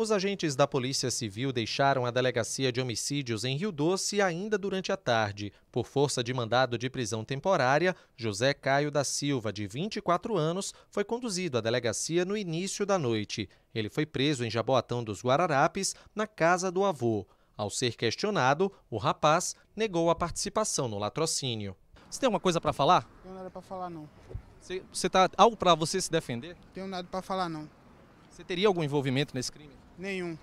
Os agentes da Polícia Civil deixaram a delegacia de homicídios em Rio Doce ainda durante a tarde. Por força de mandado de prisão temporária, José Caio da Silva, de 24 anos, foi conduzido à delegacia no início da noite. Ele foi preso em Jaboatão dos Guararapes, na casa do avô. Ao ser questionado, o rapaz negou a participação no latrocínio. Você tem uma coisa para falar? Não tenho nada para falar, não. Você, você tá algo para você se defender? Não tenho nada para falar, não. Você teria algum envolvimento nesse crime? Nenhum.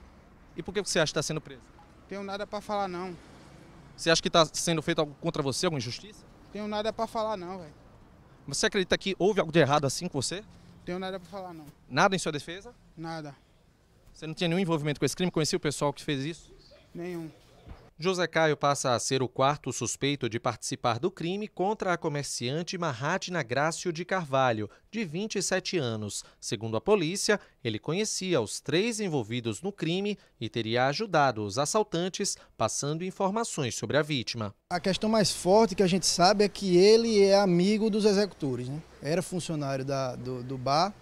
E por que você acha que está sendo preso? Tenho nada para falar, não. Você acha que está sendo feito algo contra você, alguma injustiça? Tenho nada para falar, não, velho. Você acredita que houve algo de errado assim com você? Tenho nada para falar, não. Nada em sua defesa? Nada. Você não tinha nenhum envolvimento com esse crime? Conhecia o pessoal que fez isso? Nenhum. José Caio passa a ser o quarto suspeito de participar do crime contra a comerciante Mahatna Grácio de Carvalho, de 27 anos. Segundo a polícia, ele conhecia os três envolvidos no crime e teria ajudado os assaltantes, passando informações sobre a vítima. A questão mais forte que a gente sabe é que ele é amigo dos executores. Né? Era funcionário da, do, do bar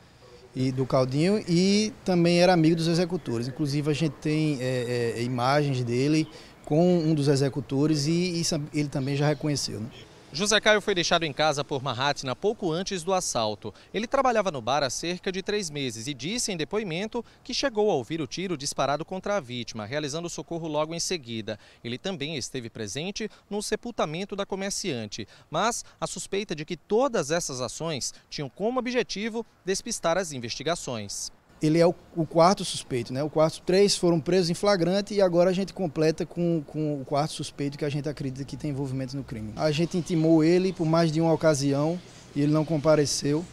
e do Caldinho e também era amigo dos executores. Inclusive a gente tem é, é, imagens dele com um dos executores e, ele também já reconheceu. Né? José Caio foi deixado em casa por Mahatna pouco antes do assalto. Ele trabalhava no bar há cerca de três meses e disse em depoimento que chegou a ouvir o tiro disparado contra a vítima, realizando o socorro logo em seguida. Ele também esteve presente no sepultamento da comerciante, mas a suspeita de que todas essas ações tinham como objetivo despistar as investigações ele é o, o, quarto suspeito, né? O quarto, três foram presos em flagrante e agora a gente completa com, com o quarto suspeito que a gente acredita que tem envolvimento no crime. A gente intimou ele por mais de uma ocasião e ele não compareceu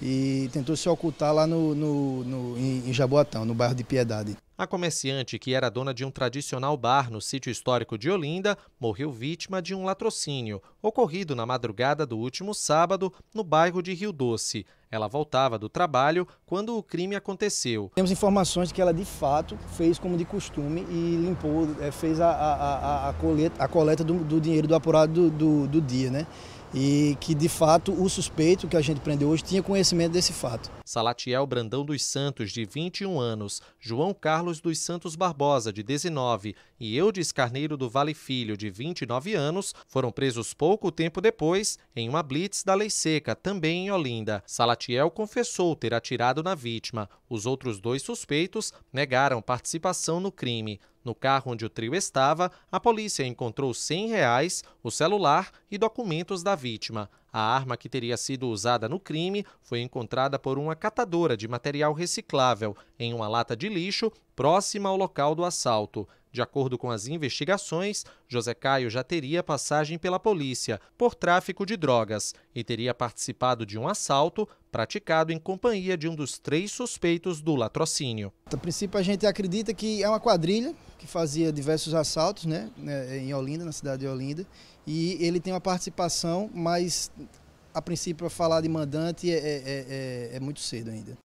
e tentou se ocultar lá no, no, no em Jaboatão, no bairro de Piedade. A comerciante, que era dona de um tradicional bar no sítio histórico de Olinda, morreu vítima de um latrocínio ocorrido na madrugada do último sábado no bairro de Rio Doce. Ela voltava do trabalho quando o crime aconteceu. Temos informações de que ela de fato fez como de costume e limpou, eh, fez a, a, a, a coleta, coleta do, do, dinheiro do apurado do, do, do dia, né? e que de fato o suspeito que a gente prendeu hoje tinha conhecimento desse fato. Salatiel Brandão dos Santos, de 21 anos, João Carlos dos Santos Barbosa, de 19, e Eudes Carneiro do Vale Filho, de 29 anos, foram presos pouco tempo depois em uma blitz da Lei Seca, também em Olinda. Salatiel confessou ter atirado na vítima. Os outros dois suspeitos negaram participação no crime. No carro onde o trio estava, a polícia encontrou 100, reais, o celular e documentos da vítima. A arma que teria sido usada no crime foi encontrada por uma catadora de material reciclável em uma lata de lixo próxima ao local do assalto. De acordo com as investigações, José Caio já teria passagem pela polícia por tráfico de drogas e teria participado de um assalto praticado em companhia de um dos três suspeitos do latrocínio. A princípio, a gente acredita que é uma quadrilha que fazia diversos assaltos né, né em Olinda, na cidade de Olinda, e ele tem uma participação, mas a princípio, falar de mandante é, é, é, é, é muito cedo ainda.